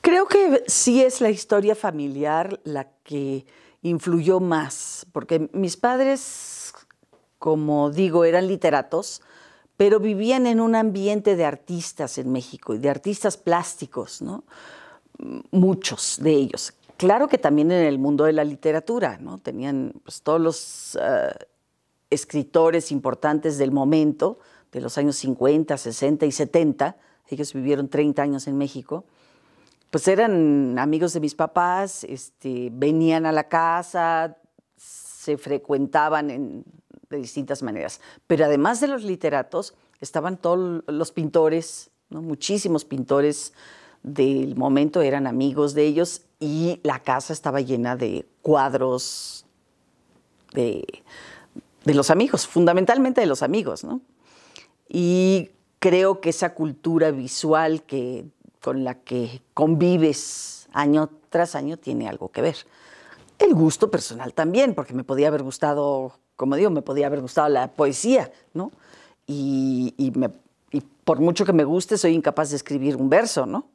Creo que sí es la historia familiar la que influyó más, porque mis padres, como digo, eran literatos, pero vivían en un ambiente de artistas en México y de artistas plásticos, ¿no? Muchos de ellos. Claro que también en el mundo de la literatura, ¿no? Tenían pues, todos los eh, escritores importantes del momento, de los años 50, 60 y 70, ellos vivieron 30 años en México, pues eran amigos de mis papás, este, venían a la casa, se frecuentaban de distintas maneras. Pero además de los literatos, estaban todos los pintores, ¿no? muchísimos pintores del momento eran amigos de ellos y la casa estaba llena de cuadros de, los amigos, fundamentalmente de los amigos, ¿no? Y creo que esa cultura visual que, con la que convives año tras año tiene algo que ver. El gusto personal también, porque me podía haber gustado, como digo, me podía haber gustado la poesía, ¿no? Y, y por mucho que me guste, soy incapaz de escribir un verso, ¿no?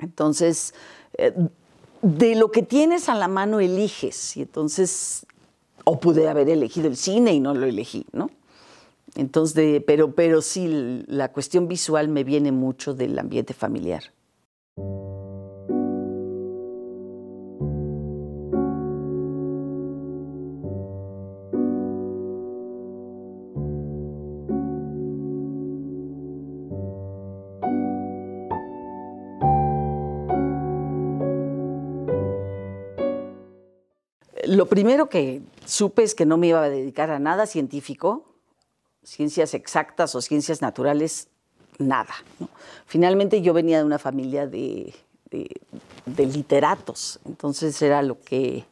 Entonces, eh, de lo que tienes a la mano eliges. Y entonces, o pude haber elegido el cine y no lo elegí, ¿no? Entonces, pero, pero sí, la cuestión visual me viene mucho del ambiente familiar. Lo primero que supe es que no me iba a dedicar a nada científico, ciencias exactas o ciencias naturales, nada. Finalmente yo venía de una familia de, literatos, entonces era lo que,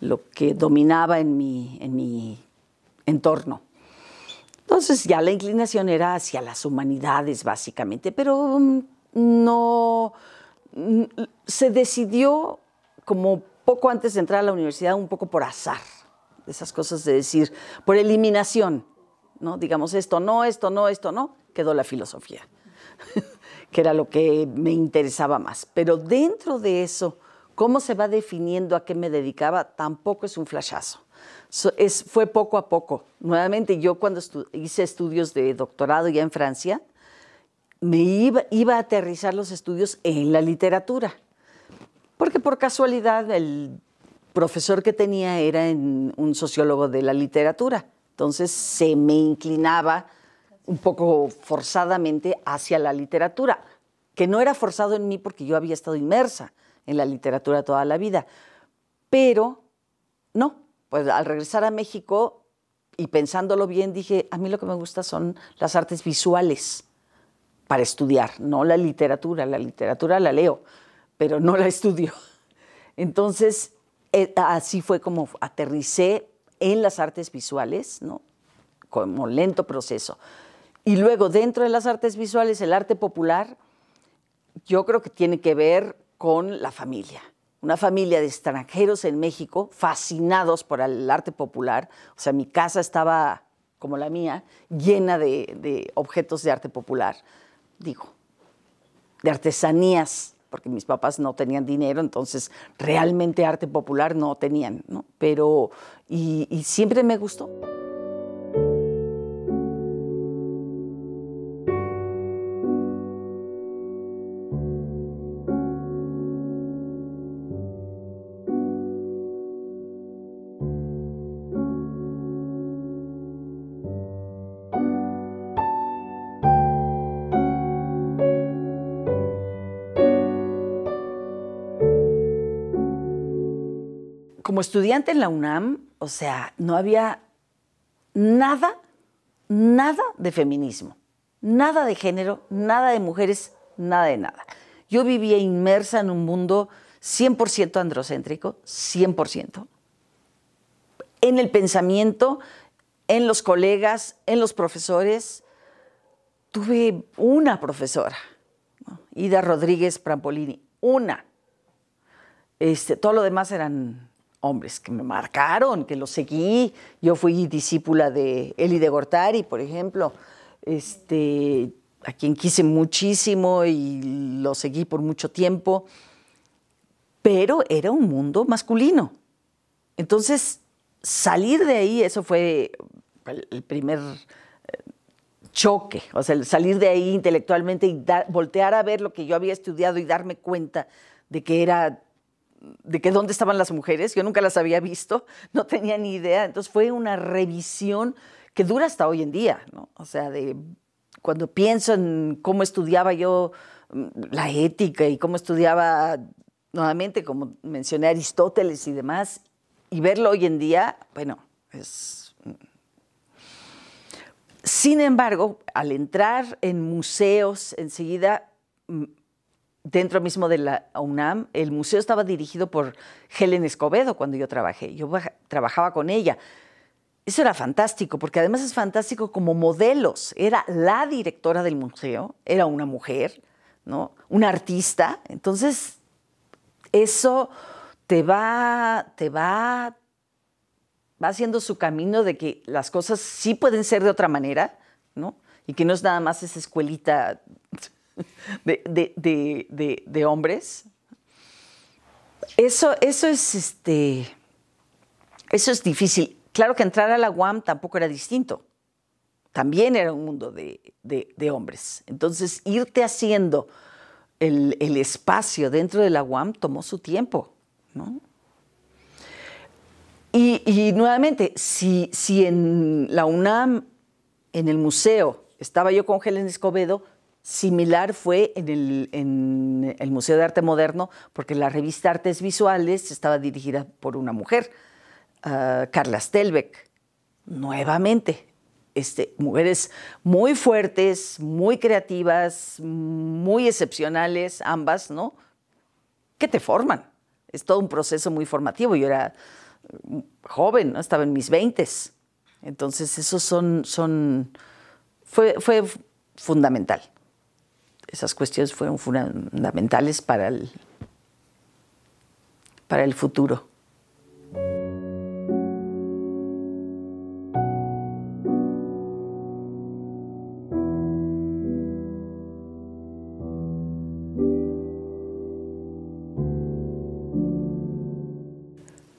lo que dominaba en mi, en mi entorno. Entonces ya la inclinación era hacia las humanidades básicamente, pero mm, no mm, se decidió como poco antes de entrar a la universidad, un poco por azar, esas cosas de decir, por eliminación, ¿no? Digamos, esto no, esto no, esto no, quedó la filosofía, que era lo que me interesaba más. Pero dentro de eso, cómo se va definiendo a qué me dedicaba, tampoco es un flashazo. fue poco a poco. Nuevamente, yo cuando hice estudios de doctorado ya en Francia, me iba a aterrizar los estudios en la literatura. Porque por casualidad el profesor que tenía era un sociólogo de la literatura. Entonces se me inclinaba un poco forzadamente hacia la literatura, que no era forzado en mí porque yo había estado inmersa en la literatura toda la vida. Pero no, pues al regresar a México y pensándolo bien dije, a mí lo que me gusta son las artes visuales para estudiar, no la literatura, la literatura la leo pero no la estudió Entonces, eh, así fue como aterricé en las artes visuales, ¿no? Como lento proceso. Y luego, dentro de las artes visuales, el arte popular, yo creo que tiene que ver con la familia. Una familia de extranjeros en México, fascinados por el arte popular. O sea, mi casa estaba, como la mía, llena de, de objetos de arte popular, digo, de artesanías porque mis papás no tenían dinero, entonces realmente arte popular no tenían, ¿no? Pero, y, y siempre me gustó. como estudiante en la UNAM, o sea, no había nada, nada de feminismo, nada de género, nada de mujeres, nada de nada. Yo vivía inmersa en un mundo 100% androcéntrico, 100%, en el pensamiento, en los colegas, en los profesores. Tuve una profesora, Ida Rodríguez Prampolini, una. Este, todo lo demás eran hombres que me marcaron, que lo seguí. Yo fui discípula de Eli de Gortari, por ejemplo, este, a quien quise muchísimo y lo seguí por mucho tiempo, pero era un mundo masculino. Entonces, salir de ahí, eso fue el primer eh, choque, o sea, salir de ahí intelectualmente y voltear a ver lo que yo había estudiado y darme cuenta de que era de que dónde estaban las mujeres, yo nunca las había visto, no tenía ni idea, entonces fue una revisión que dura hasta hoy en día, ¿no? O sea, de cuando pienso en cómo estudiaba yo mm, la ética y cómo estudiaba nuevamente, como mencioné Aristóteles y demás, y verlo hoy en día, bueno, es... Mm. Sin embargo, al entrar en museos, enseguida mm, dentro mismo de la UNAM, el museo estaba dirigido por Helen Escobedo cuando yo trabajé. Yo trabajaba con ella. Eso era fantástico, porque además es fantástico como modelos. Era la directora del museo, era una mujer, ¿no? Una artista. Entonces, eso te va, te va, va haciendo su camino de que las cosas sí pueden ser de otra manera, ¿no? Y que no es nada más esa escuelita de, de, hombres. Eso, eso es este. Eso es difícil. Claro que entrar a la UAM tampoco era distinto. También era un mundo de, hombres. Entonces, irte haciendo el, espacio dentro de la UAM tomó su tiempo, Y, nuevamente, si, si, en la UNAM, en el museo, estaba yo con Helen Escobedo, Similar fue en el, Museo de Arte Moderno, porque la revista Artes Visuales estaba dirigida por una mujer, ah, Carla Stelbeck. Nuevamente, este, mujeres muy fuertes, muy creativas, muy excepcionales, ambas, ¿no? Que te forman. Es todo un proceso muy formativo. Yo era mm, joven, estaba en mis veintes. Entonces, eso son, son fue, fue fundamental. Esas cuestiones fueron fundamentales para el, para el futuro.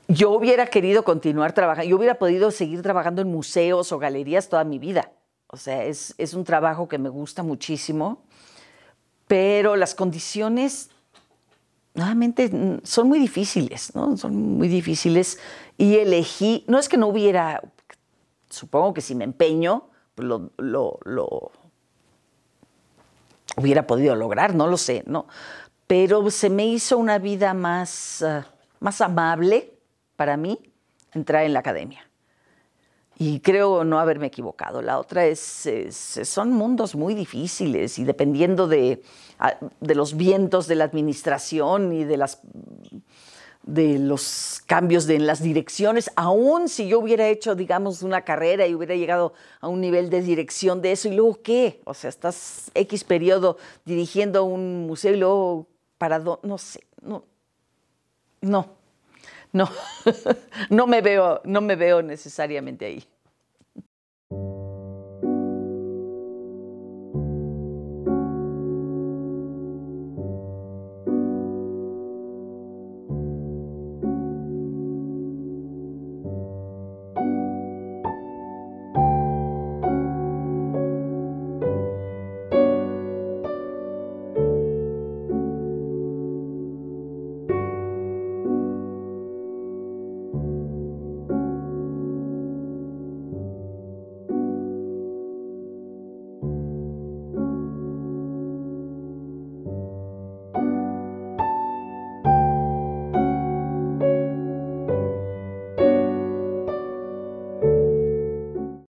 yo hubiera querido continuar trabajando, yo hubiera podido seguir trabajando en museos o galerías toda mi vida. O sea, es, es un trabajo que me gusta muchísimo pero las condiciones nuevamente son muy difíciles, ¿no? Son muy difíciles y elegí, no es que no hubiera, supongo que si me empeño, pues lo, hubiera podido lograr, no lo sé, ¿no? Pero se me hizo una vida más, ah, más amable para mí entrar en la academia y creo no haberme equivocado. La otra es, son mundos muy difíciles y dependiendo ah, de, los vientos de la administración y de las de los cambios de, en las direcciones, aún si yo hubiera hecho, digamos, una carrera y hubiera llegado a un nivel de dirección de eso, y luego qué, o sea, estás X periodo dirigiendo un museo y luego para, no sé, no, no, no, no, me veo, no me veo necesariamente ahí.